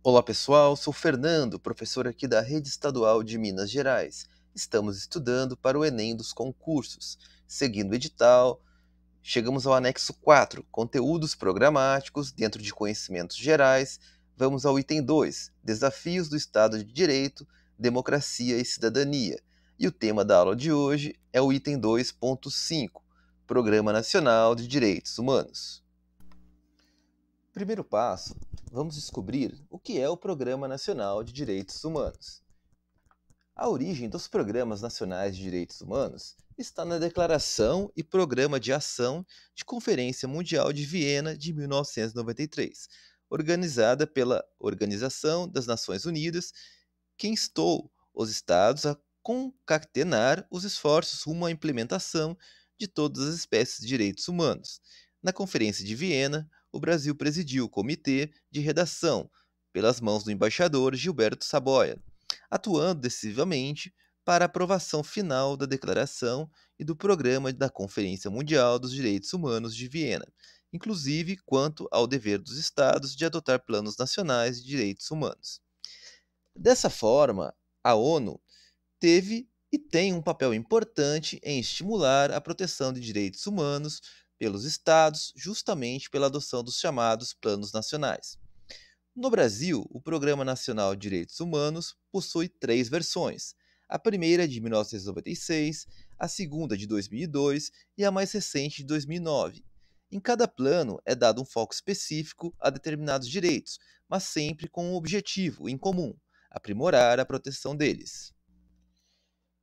Olá pessoal, sou Fernando, professor aqui da Rede Estadual de Minas Gerais. Estamos estudando para o Enem dos concursos. Seguindo o edital, chegamos ao anexo 4, conteúdos programáticos dentro de conhecimentos gerais. Vamos ao item 2, desafios do Estado de Direito, democracia e cidadania. E o tema da aula de hoje é o item 2.5, Programa Nacional de Direitos Humanos. Primeiro passo vamos descobrir o que é o Programa Nacional de Direitos Humanos. A origem dos Programas Nacionais de Direitos Humanos está na Declaração e Programa de Ação de Conferência Mundial de Viena de 1993, organizada pela Organização das Nações Unidas, que instou os Estados a concatenar os esforços rumo à implementação de todas as espécies de direitos humanos. Na Conferência de Viena, o Brasil presidiu o Comitê de Redação, pelas mãos do embaixador Gilberto Saboia, atuando decisivamente para a aprovação final da declaração e do programa da Conferência Mundial dos Direitos Humanos de Viena, inclusive quanto ao dever dos Estados de adotar planos nacionais de direitos humanos. Dessa forma, a ONU teve e tem um papel importante em estimular a proteção de direitos humanos pelos estados, justamente pela adoção dos chamados planos nacionais. No Brasil, o Programa Nacional de Direitos Humanos possui três versões: a primeira é de 1996, a segunda de 2002 e a mais recente de 2009. Em cada plano é dado um foco específico a determinados direitos, mas sempre com um objetivo em comum: aprimorar a proteção deles.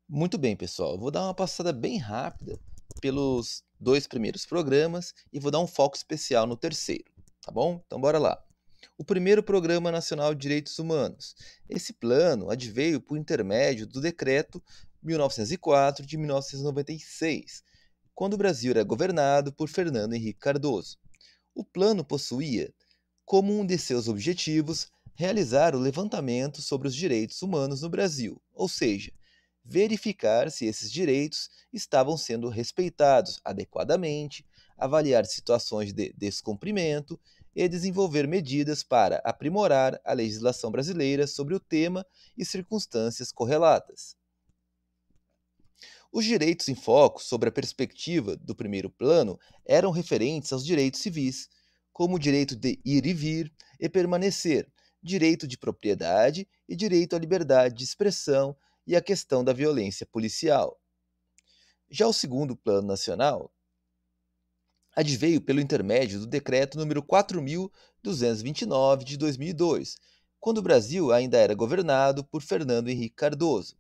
Muito bem, pessoal, vou dar uma passada bem rápida pelos dois primeiros programas e vou dar um foco especial no terceiro, tá bom? Então bora lá. O primeiro Programa Nacional de Direitos Humanos. Esse plano adveio por intermédio do decreto 1904 de 1996, quando o Brasil era governado por Fernando Henrique Cardoso. O plano possuía como um de seus objetivos realizar o levantamento sobre os direitos humanos no Brasil, ou seja, verificar se esses direitos estavam sendo respeitados adequadamente, avaliar situações de descumprimento e desenvolver medidas para aprimorar a legislação brasileira sobre o tema e circunstâncias correlatas. Os direitos em foco, sobre a perspectiva do primeiro plano, eram referentes aos direitos civis, como o direito de ir e vir e permanecer, direito de propriedade e direito à liberdade de expressão e a questão da violência policial. Já o segundo Plano Nacional adveio pelo intermédio do decreto número 4229 de 2002, quando o Brasil ainda era governado por Fernando Henrique Cardoso.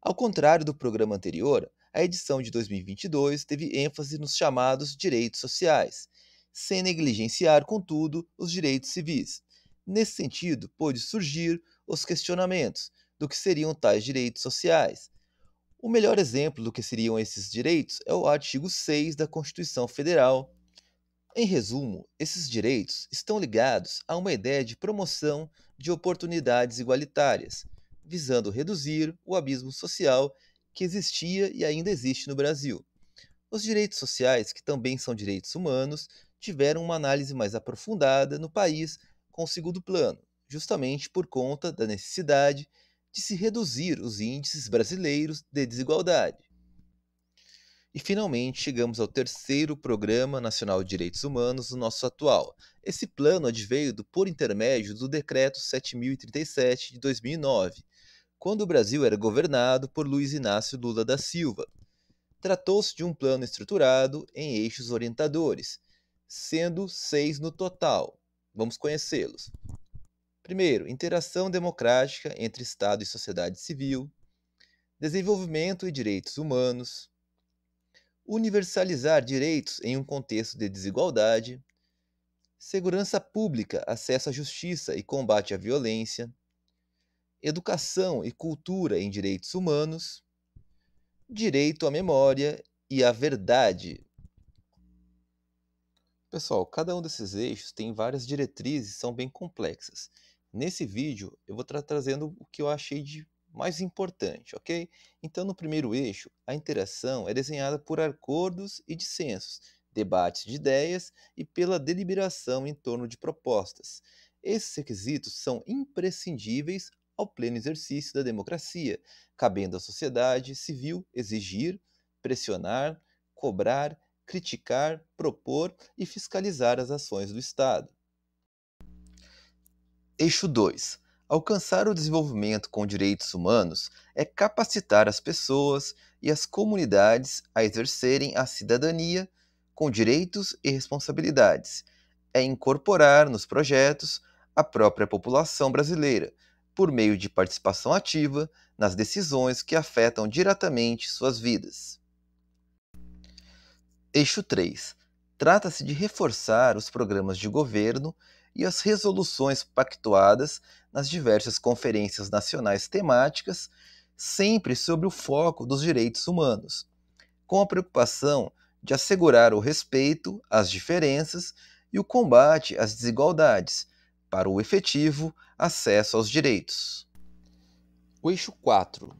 Ao contrário do programa anterior, a edição de 2022 teve ênfase nos chamados direitos sociais, sem negligenciar, contudo, os direitos civis. Nesse sentido, pôde surgir os questionamentos do que seriam tais direitos sociais. O melhor exemplo do que seriam esses direitos é o artigo 6 da Constituição Federal. Em resumo, esses direitos estão ligados a uma ideia de promoção de oportunidades igualitárias, visando reduzir o abismo social que existia e ainda existe no Brasil. Os direitos sociais, que também são direitos humanos, tiveram uma análise mais aprofundada no país com o segundo plano, justamente por conta da necessidade de se reduzir os índices brasileiros de desigualdade. E finalmente chegamos ao terceiro Programa Nacional de Direitos Humanos, o nosso atual. Esse plano adveio do, por intermédio do Decreto 7037 de 2009, quando o Brasil era governado por Luiz Inácio Lula da Silva. Tratou-se de um plano estruturado em eixos orientadores, sendo seis no total. Vamos conhecê-los. Primeiro, interação democrática entre Estado e sociedade civil, desenvolvimento e direitos humanos, universalizar direitos em um contexto de desigualdade, segurança pública, acesso à justiça e combate à violência, educação e cultura em direitos humanos, direito à memória e à verdade. Pessoal, cada um desses eixos tem várias diretrizes, são bem complexas. Nesse vídeo eu vou estar trazendo o que eu achei de mais importante, ok? Então, no primeiro eixo, a interação é desenhada por acordos e dissensos, debates de ideias e pela deliberação em torno de propostas. Esses requisitos são imprescindíveis ao pleno exercício da democracia, cabendo à sociedade civil exigir, pressionar, cobrar, criticar, propor e fiscalizar as ações do Estado. Eixo 2. Alcançar o desenvolvimento com direitos humanos é capacitar as pessoas e as comunidades a exercerem a cidadania com direitos e responsabilidades. É incorporar nos projetos a própria população brasileira, por meio de participação ativa nas decisões que afetam diretamente suas vidas. Eixo 3. Trata-se de reforçar os programas de governo e as resoluções pactuadas nas diversas conferências nacionais temáticas, sempre sobre o foco dos direitos humanos, com a preocupação de assegurar o respeito às diferenças e o combate às desigualdades para o efetivo acesso aos direitos. O eixo 4.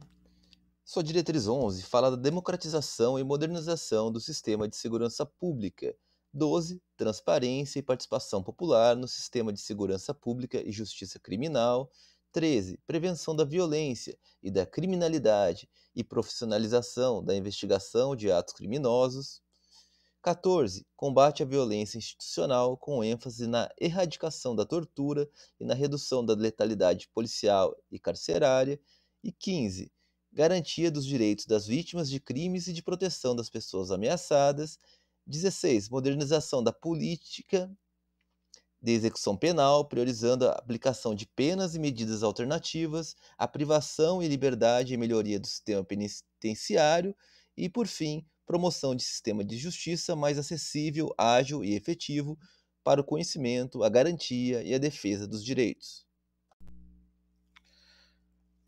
Sua diretriz 11 fala da democratização e modernização do sistema de segurança pública 12. Transparência e participação popular no sistema de segurança pública e justiça criminal. 13. Prevenção da violência e da criminalidade e profissionalização da investigação de atos criminosos. 14. Combate à violência institucional com ênfase na erradicação da tortura e na redução da letalidade policial e carcerária. E 15. Garantia dos direitos das vítimas de crimes e de proteção das pessoas ameaçadas 16. Modernização da política de execução penal, priorizando a aplicação de penas e medidas alternativas, a privação e liberdade e melhoria do sistema penitenciário e, por fim, promoção de sistema de justiça mais acessível, ágil e efetivo para o conhecimento, a garantia e a defesa dos direitos.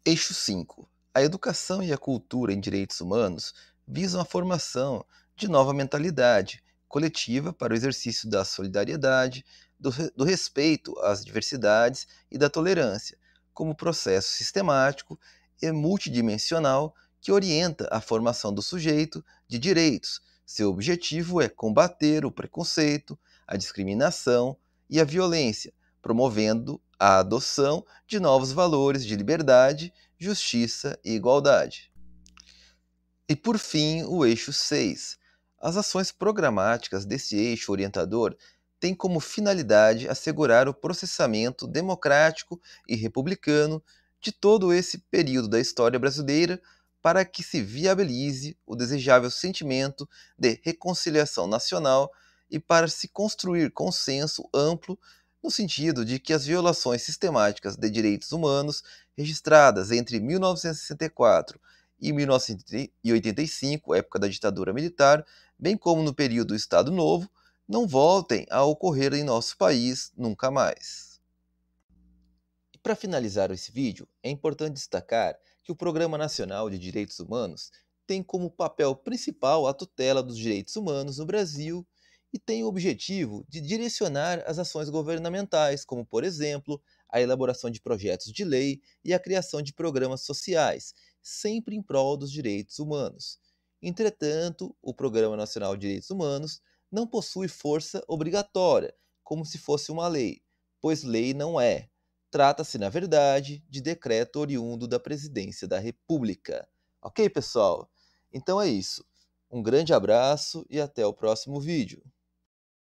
Eixo 5. A educação e a cultura em direitos humanos visam a formação de nova mentalidade coletiva para o exercício da solidariedade, do, do respeito às diversidades e da tolerância, como processo sistemático e multidimensional que orienta a formação do sujeito de direitos. Seu objetivo é combater o preconceito, a discriminação e a violência, promovendo a adoção de novos valores de liberdade, justiça e igualdade. E por fim, o eixo 6, as ações programáticas desse eixo orientador têm como finalidade assegurar o processamento democrático e republicano de todo esse período da história brasileira para que se viabilize o desejável sentimento de reconciliação nacional e para se construir consenso amplo no sentido de que as violações sistemáticas de direitos humanos registradas entre 1964 e 1985, época da ditadura militar, bem como no período do Estado Novo, não voltem a ocorrer em nosso país nunca mais. E para finalizar esse vídeo, é importante destacar que o Programa Nacional de Direitos Humanos tem como papel principal a tutela dos direitos humanos no Brasil e tem o objetivo de direcionar as ações governamentais, como, por exemplo, a elaboração de projetos de lei e a criação de programas sociais, sempre em prol dos direitos humanos. Entretanto, o Programa Nacional de Direitos Humanos não possui força obrigatória, como se fosse uma lei, pois lei não é. Trata-se, na verdade, de decreto oriundo da Presidência da República. Ok, pessoal? Então é isso. Um grande abraço e até o próximo vídeo.